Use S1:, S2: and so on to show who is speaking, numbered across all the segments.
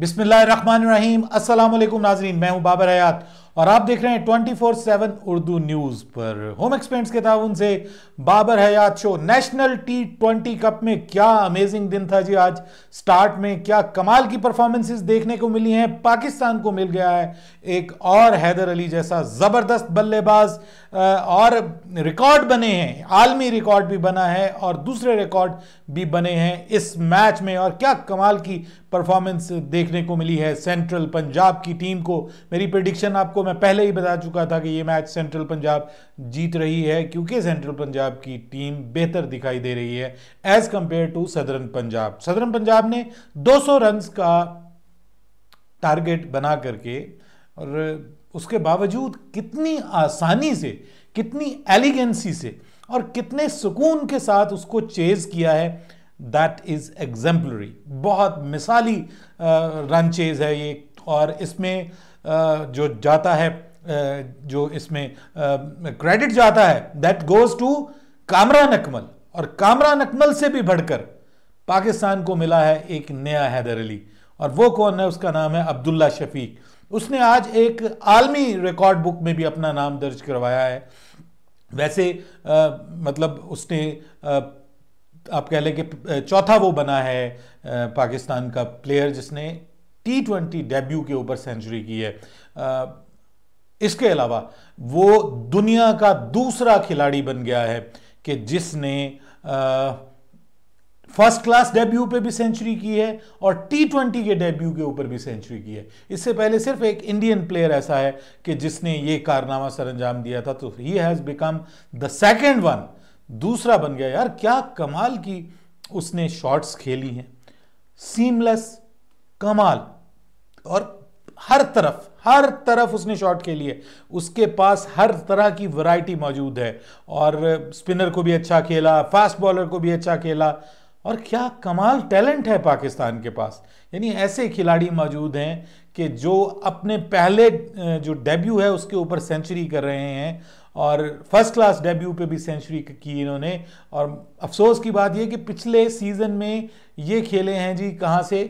S1: बिस्मिल्लाम असलम नाजरीन मैं हूं बाबर हयात और आप देख रहे हैं 24/7 उर्दू न्यूज़ पर होम एक्सपेंट्स के ताउन से Babar Hayat show National T twenty Cup में क्या अमेजिंग दिन था जी आज स्टार्ट में क्या कमाल की परफॉर्मेंसेस देखने को मिली हैं पाकिस्तान को मिल गया है एक और हैदर अली जैसा ज़बरदस्त बल्लेबाज और रिकॉर्ड बने हैं आलमी रिकॉर्ड भी बना है और दूसरे रिकॉर्ड भी बने हैं इस मैच में और क्या कमाल की परफॉर्मेंस देखने को मिली है सेंट्रल पंजाब की टीम को मेरी प्रडिक्शन आपको मैं पहले ही बता चुका था कि ये मैच सेंट्रल पंजाब जीत रही है क्योंकि सेंट्रल पंजाब की टीम बेहतर दिखाई दे रही है as compare to Southern Punjab Southern Punjab ने 200 रन का टारगेट बना करके और उसके बावजूद कितनी आसानी से कितनी एलिगेंसी से और कितने सुकून के साथ उसको चेज किया है दैट इज़ एग्जाम्पलरी बहुत मिसाली रन चेज है ये और इसमें जो जाता है जो इसमें क्रेडिट जाता है that goes to Kamran Akmal और कामरान अकमल से भी बढ़कर पाकिस्तान को मिला है एक नया हैदर अली और वो कौन है उसका नाम है अब्दुल्ला शफीक उसने आज एक आलमी रिकॉर्ड बुक में भी अपना नाम दर्ज करवाया है वैसे आ, मतलब उसने आ, आप कह लें कि चौथा वो बना है आ, पाकिस्तान का प्लेयर जिसने टी ट्वेंटी डेब्यू के ऊपर सेंचुरी की है आ, इसके अलावा वो दुनिया का दूसरा खिलाड़ी बन गया है कि जिसने आ, फर्स्ट क्लास डेब्यू पे भी सेंचुरी की है और टी ट्वेंटी के डेब्यू के ऊपर भी सेंचुरी की है इससे पहले सिर्फ एक इंडियन प्लेयर ऐसा है कि जिसने ये कारनामा सर अंजाम दिया था तो he has become the second one दूसरा बन गया यार क्या कमाल की उसने शॉट्स खेली हैं सीमलेस कमाल और हर तरफ हर तरफ उसने शॉट खेली है उसके पास हर तरह की वैरायटी मौजूद है और स्पिनर को भी अच्छा खेला फास्ट बॉलर को भी अच्छा खेला और क्या कमाल टैलेंट है पाकिस्तान के पास यानी ऐसे खिलाड़ी मौजूद हैं कि जो अपने पहले जो डेब्यू है उसके ऊपर सेंचुरी कर रहे हैं और फर्स्ट क्लास डेब्यू पे भी सेंचुरी की इन्होंने और अफसोस की बात यह कि पिछले सीज़न में ये खेले हैं जी कहाँ से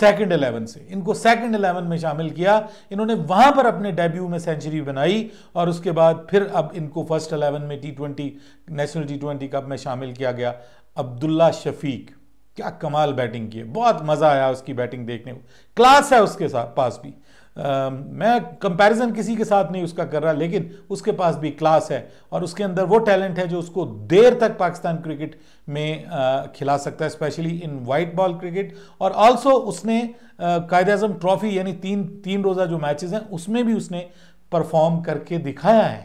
S1: सेकंड इलेवन से इनको सेकंड इलेवन में शामिल किया इन्होंने वहां पर अपने डेब्यू में सेंचुरी बनाई और उसके बाद फिर अब इनको फर्स्ट इलेवन में T twenty National T twenty Cup में शामिल किया गया अब्दुल्ला शफीक क्या कमाल बैटिंग की है बहुत मज़ा आया उसकी बैटिंग देखने को क्लास है उसके साथ पास भी आ, मैं कंपैरिजन किसी के साथ नहीं उसका कर रहा लेकिन उसके पास भी क्लास है और उसके अंदर वो टैलेंट है जो उसको देर तक पाकिस्तान क्रिकेट में आ, खिला सकता है specially in white ball cricket और ऑल्सो उसने कायद अजम ट्रॉफी यानी तीन तीन रोज़ा जो मैचेस हैं उसमें भी उसने परफॉर्म करके दिखाया है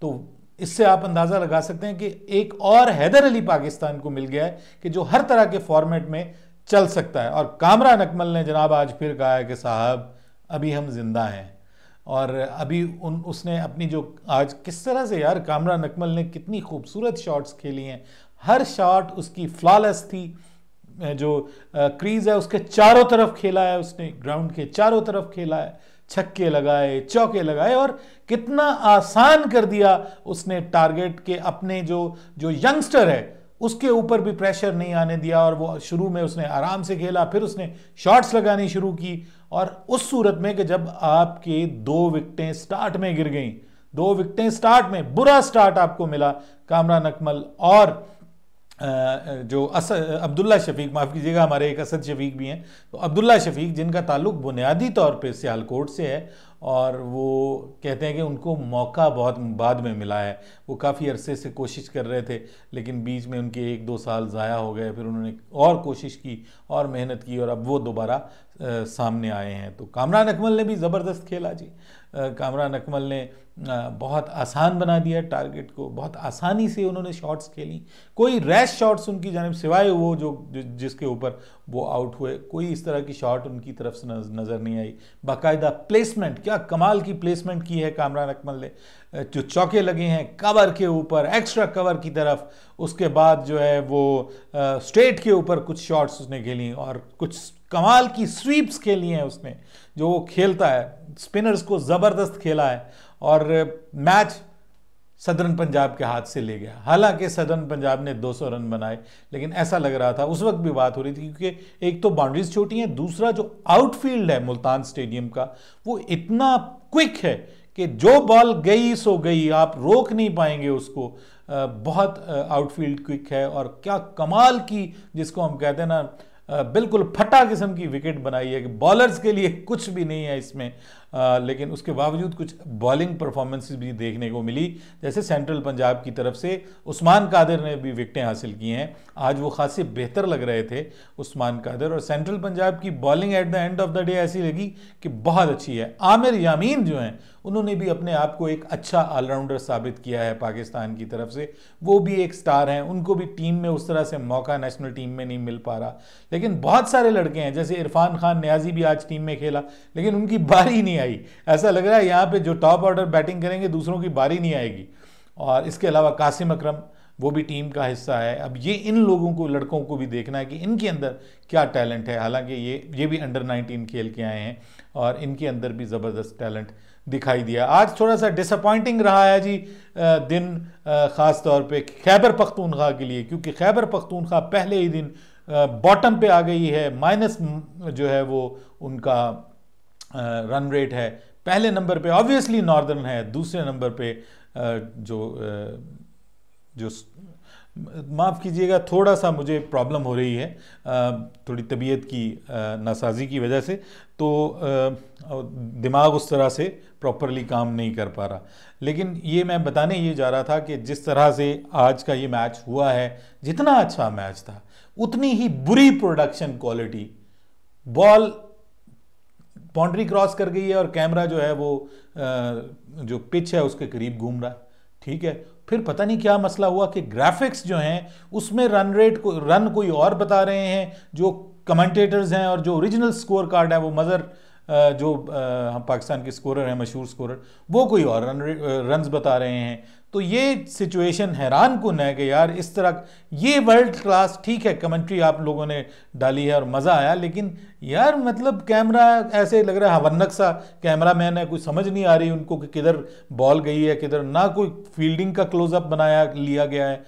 S1: तो इससे आप अंदाज़ा लगा सकते हैं कि एक और हैदर अली पाकिस्तान को मिल गया है कि जो हर तरह के फॉर्मेट में चल सकता है और कामरान अकमल ने जनाब आज फिर कहा है कि साहब अभी हम जिंदा हैं और अभी उन उसने अपनी जो आज किस तरह से यार कामरान अकमल ने कितनी खूबसूरत शॉट्स खेली हैं हर शॉट उसकी फ्लॉलेस थी जो क्रीज है उसके चारों तरफ खेला है उसने ग्राउंड के चारों तरफ खेला है छक्के लगाए चौके लगाए और कितना आसान कर दिया उसने टारगेट के अपने जो जो यंगस्टर है उसके ऊपर भी प्रेशर नहीं आने दिया और वो शुरू में उसने आराम से खेला फिर उसने शॉट्स लगानी शुरू की और उस सूरत में कि जब आपकी दो विकटें स्टार्ट में गिर गईं दो विकटें स्टार्ट में बुरा स्टार्ट आपको मिला कामरान अकमल और जो अस अब्दुल्ला शफीक माफ़ कीजिएगा हमारे एक असद शफीक भी हैं तो अब्दुल्ला शफीक जिनका ताल्लुक बुनियादी तौर पे सियालकोट से है और वो कहते हैं कि उनको मौका बहुत बाद में मिला है वो काफ़ी अरसे से कोशिश कर रहे थे लेकिन बीच में उनके एक दो साल ज़ाया हो गए फिर उन्होंने और कोशिश की और मेहनत की और अब वो दोबारा सामने आए हैं तो कामरान अकमल ने भी ज़बरदस्त खेला जी कामरान अकमल ने बहुत आसान बना दिया टारगेट को बहुत आसानी से उन्होंने शॉट्स खेली कोई रैश शॉट्स उनकी जानब सिवाय वो जो जिसके ऊपर वो आउट हुए कोई इस तरह की शॉट उनकी तरफ से नज़र नहीं आई बाकायदा प्लेसमेंट क्या कमाल की प्लेसमेंट की है कामरान अकमल ने जो चौके लगे हैं कवर के ऊपर एक्स्ट्रा कवर की तरफ उसके बाद जो है वो स्ट्रेट के ऊपर कुछ शॉट्स उसने खेली और कुछ कमाल की स्वीप्स खेली हैं उसने जो वो खेलता है स्पिनर्स को ज़बरदस्त खेला है और मैच सदरन पंजाब के हाथ से ले गया हालांकि सदरन पंजाब ने 200 रन बनाए लेकिन ऐसा लग रहा था उस वक्त भी बात हो रही थी क्योंकि एक तो बाउंड्रीज छोटी हैं दूसरा जो आउटफील्ड है मुल्तान स्टेडियम का वो इतना क्विक है कि जो बॉल गई सो गई आप रोक नहीं पाएंगे उसको बहुत आउटफील्ड क्विक है और क्या कमाल की जिसको हम कहते हैं ना बिल्कुल फटा किस्म की विकेट बनाई है कि बॉलर्स के लिए कुछ भी नहीं है इसमें आ, लेकिन उसके बावजूद कुछ बॉलिंग परफॉर्मेंसेस भी देखने को मिली जैसे सेंट्रल पंजाब की तरफ से उस्मान कादर ने भी विकटें हासिल की हैं आज वो खासे बेहतर लग रहे थे उस्मान कादर और सेंट्रल पंजाब की bowling at the end of the day ऐसी लगी कि बहुत अच्छी है आमिर यामीन जो हैं उन्होंने भी अपने आप को एक अच्छा ऑलराउंडर साबित किया है पाकिस्तान की तरफ से वो भी एक स्टार हैं उनको भी टीम में उस तरह से मौका नेशनल टीम में नहीं मिल पा रहा लेकिन बहुत सारे लड़के हैं जैसे इरफान खान न्याजी भी आज टीम में खेला लेकिन उनकी बारी नहीं आई ऐसा लग रहा है यहाँ पे जो टॉप ऑर्डर बैटिंग करेंगे दूसरों की बारी नहीं आएगी और इसके अलावा कासिम अक्रम वो भी टीम का हिस्सा है अब ये इन लोगों को लड़कों को भी देखना है कि इनके अंदर क्या टैलेंट है हालांकि ये ये भी अंडर 19 खेल के आए हैं और इनके अंदर भी ज़बरदस्त टैलेंट दिखाई दिया आज थोड़ा सा डिसअपॉइंटिंग रहा है जी दिन ख़ास तौर पे खैबर पख्तूनख्वा के लिए क्योंकि खैबर पख्तूनख्वा पहले ही दिन बॉटम पे आ गई है माइनस जो है वो उनका रन रेट है पहले नंबर पे ऑब्वियसली नॉर्दर्न है दूसरे नंबर पे जो जो माफ़ कीजिएगा थोड़ा सा मुझे प्रॉब्लम हो रही है थोड़ी तबीयत की नासाजी की वजह से तो दिमाग उस तरह से प्रॉपरली काम नहीं कर पा रहा लेकिन ये मैं बताने ये जा रहा था कि जिस तरह से आज का ये मैच हुआ है जितना अच्छा मैच था उतनी ही बुरी production quality ball boundary cross कर गई है और कैमरा जो है वो जो पिच है उसके करीब घूम रहा है ठीक है फिर पता नहीं क्या मसला हुआ कि ग्राफिक्स जो हैं उसमें रन रेट को रन कोई और बता रहे हैं जो कमेंटेटर्स हैं और जो ओरिजिनल स्कोर कार्ड है वो मज़र जो हम पाकिस्तान के स्कोरर हैं मशहूर स्कोरर वो कोई और रन रन्स बता रहे हैं तो ये सिचुएशन हैरान कन है कि यार इस तरह ये वर्ल्ड क्लास ठीक है कमेंट्री आप लोगों ने डाली है और मज़ा आया लेकिन यार मतलब कैमरा ऐसे लग रहा है हवनक सा कैमरा मैन है कोई समझ नहीं आ रही उनको कि किधर बॉल गई है किधर ना कोई फील्डिंग का क्लोजअप बनाया लिया गया है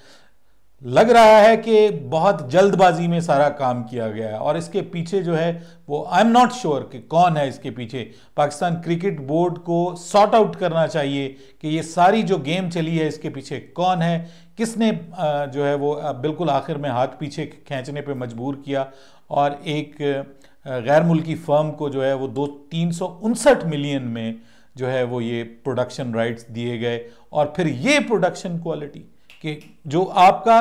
S1: लग रहा है कि बहुत जल्दबाजी में सारा काम किया गया है और इसके पीछे जो है वो आई एम नॉट श्योर कि कौन है इसके पीछे पाकिस्तान क्रिकेट बोर्ड को सॉर्ट आउट करना चाहिए कि ये सारी जो गेम चली है इसके पीछे कौन है किसने जो है वो बिल्कुल आखिर में हाथ पीछे खींचने पे मजबूर किया और एक गैर मुल्की फर्म को जो है वो दो तीन मिलियन में जो है वो ये प्रोडक्शन राइट्स दिए गए और फिर ये प्रोडक्शन क्वालिटी कि जो आपका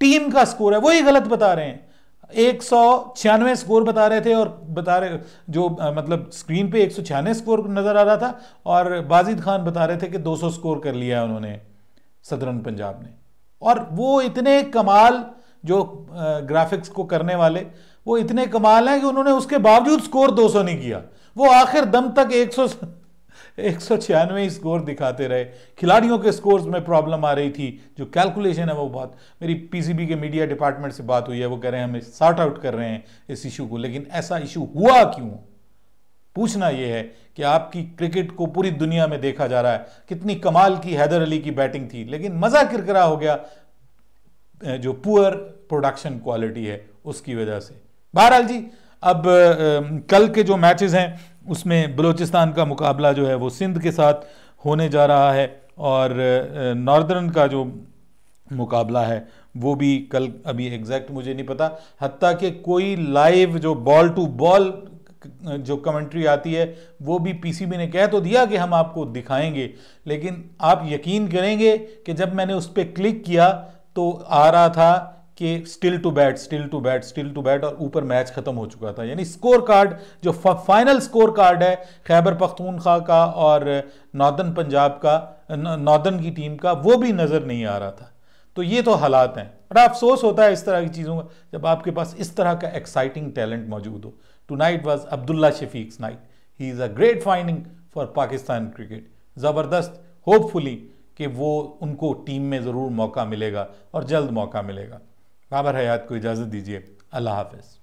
S1: टीम का स्कोर है वो ही गलत बता रहे हैं एक सौ छियानवे स्कोर बता रहे थे और बता रहे जो आ, मतलब स्क्रीन पे एक सौ छियानवे स्कोर नज़र आ रहा था और बाजिद खान बता रहे थे कि दो सौ स्कोर कर लिया है उन्होंने सदरन पंजाब ने और वो इतने कमाल जो ग्राफिक्स को करने वाले वो इतने कमाल हैं कि उन्होंने उसके बावजूद स्कोर दो सौ नहीं किया वो आखिर दम तक एक सौ एक स्कोर दिखाते रहे खिलाड़ियों के स्कोर्स में प्रॉब्लम आ रही थी जो कैलकुलेशन है वो बहुत मेरी पीसीबी के मीडिया डिपार्टमेंट से बात हुई है वो कह रहे हैं हमें सॉर्ट आउट कर रहे हैं इस इशू को लेकिन ऐसा इशू हुआ क्यों पूछना यह है कि आपकी क्रिकेट को पूरी दुनिया में देखा जा रहा है कितनी कमाल की हैदर अली की बैटिंग थी लेकिन मज़ा किरकरा हो गया जो पुअर प्रोडक्शन क्वालिटी है उसकी वजह से बहरहाल जी अब कल के जो मैचेस हैं उसमें बलूचिस्तान का मुकाबला जो है वो सिंध के साथ होने जा रहा है और नॉर्दर्न का जो मुकाबला है वो भी कल अभी एग्जैक्ट मुझे नहीं पता हती कि कोई लाइव जो बॉल टू बॉल जो कमेंट्री आती है वो भी पीसीबी ने कह तो दिया कि हम आपको दिखाएंगे लेकिन आप यकीन करेंगे कि जब मैंने उस पर क्लिक किया तो आ रहा था कि still to bat still to bat still to bat और ऊपर मैच खत्म हो चुका था यानी स्कोर कार्ड जो फाइनल स्कोर कार्ड है खैबर पख्तूनख्वा का और नॉर्दर्न पंजाब का नॉर्दर्न की टीम का वो भी नज़र नहीं आ रहा था तो ये तो हालात हैं बड़ा अफसोस होता है इस तरह की चीज़ों का जब आपके पास इस तरह का एक्साइटिंग टैलेंट मौजूद हो tonight was Abdullah Shafique's night he is a great finding for Pakistan cricket ज़बरदस्त होपफुली कि वो उनको टीम में ज़रूर मौका मिलेगा और जल्द मौका मिलेगा बाबर हयात को इजाज़त दीजिए अल्लाह हाफिज़